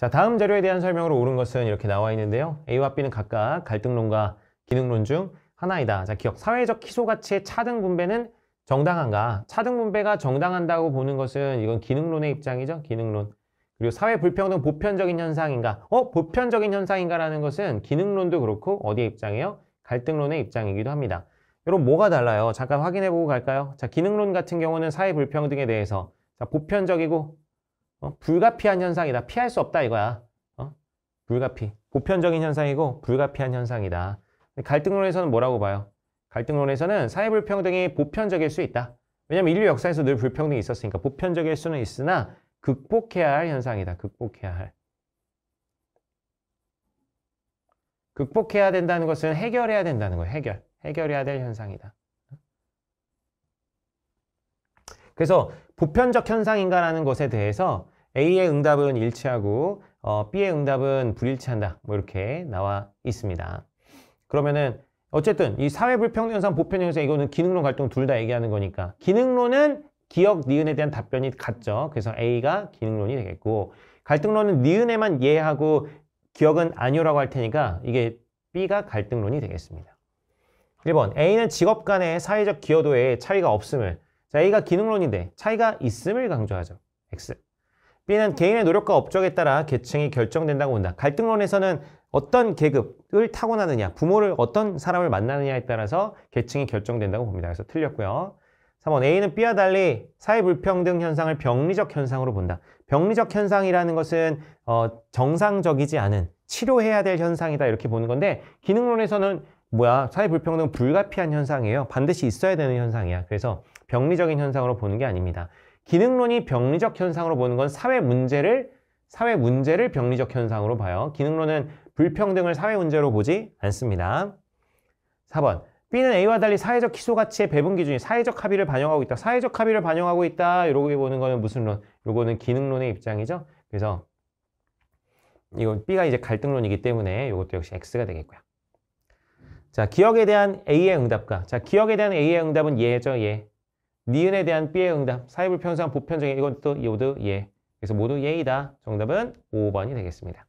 자 다음 자료에 대한 설명으로 옳은 것은 이렇게 나와 있는데요. A와 B는 각각 갈등론과 기능론 중 하나이다. 자 기억 사회적 희소 가치의 차등 분배는 정당한가? 차등 분배가 정당한다고 보는 것은 이건 기능론의 입장이죠. 기능론. 그리고 사회 불평등 보편적인 현상인가? 어? 보편적인 현상인가라는 것은 기능론도 그렇고 어디의 입장이에요? 갈등론의 입장이기도 합니다. 여러분 뭐가 달라요? 잠깐 확인해 보고 갈까요? 자 기능론 같은 경우는 사회 불평등에 대해서 자, 보편적이고 어? 불가피한 현상이다. 피할 수 없다 이거야. 어? 불가피. 보편적인 현상이고 불가피한 현상이다. 갈등론에서는 뭐라고 봐요? 갈등론에서는 사회불평등이 보편적일 수 있다. 왜냐하면 인류 역사에서 늘 불평등이 있었으니까 보편적일 수는 있으나 극복해야 할 현상이다. 극복해야 할. 극복해야 된다는 것은 해결해야 된다는 거예요. 해결. 해결해야 될 현상이다. 그래서 보편적 현상인가라는 것에 대해서 A의 응답은 일치하고 어, B의 응답은 불일치한다. 뭐 이렇게 나와 있습니다. 그러면은 어쨌든 이 사회불평등현상, 보편현상 이거는 기능론 갈등 둘 다 얘기하는 거니까 기능론은 기억, 니은에 대한 답변이 같죠. 그래서 A가 기능론이 되겠고 갈등론은 니은에만 예하고 기억은 아니오라고 할 테니까 이게 B가 갈등론이 되겠습니다. 1번 A는 직업 간의 사회적 기여도에 차이가 없음을 자, A가 기능론인데 차이가 있음을 강조하죠. X. B는 개인의 노력과 업적에 따라 계층이 결정된다고 본다. 갈등론에서는 어떤 계급을 타고나느냐, 부모를 어떤 사람을 만나느냐에 따라서 계층이 결정된다고 봅니다. 그래서 틀렸고요. 3번 A는 B와 달리 사회 불평등 현상을 병리적 현상으로 본다. 병리적 현상이라는 것은 어, 정상적이지 않은 치료해야 될 현상이다 이렇게 보는 건데 기능론에서는 뭐야 사회 불평등 불가피한 현상이에요. 반드시 있어야 되는 현상이야. 그래서 병리적인 현상으로 보는 게 아닙니다. 기능론이 병리적 현상으로 보는 건 사회 문제를 사회 문제를 병리적 현상으로 봐요. 기능론은 불평등을 사회 문제로 보지 않습니다. 4번 B는 A와 달리 사회적 희소 가치의 배분 기준이 사회적 합의를 반영하고 있다. 사회적 합의를 반영하고 있다. 이렇게 보는 거는 무슨 론? 이거는 기능론의 입장이죠. 그래서 이건 B가 이제 갈등론이기 때문에 이것도 역시 X가 되겠고요. 자, 기억에 대한 A의 응답과 자, 기억에 대한 A의 응답은 예죠, 예. 니은에 대한 B의 응답, 사회불 평상 보편적인 이것도 모드 예. 그래서 모두 예이다. 정답은 5번이 되겠습니다.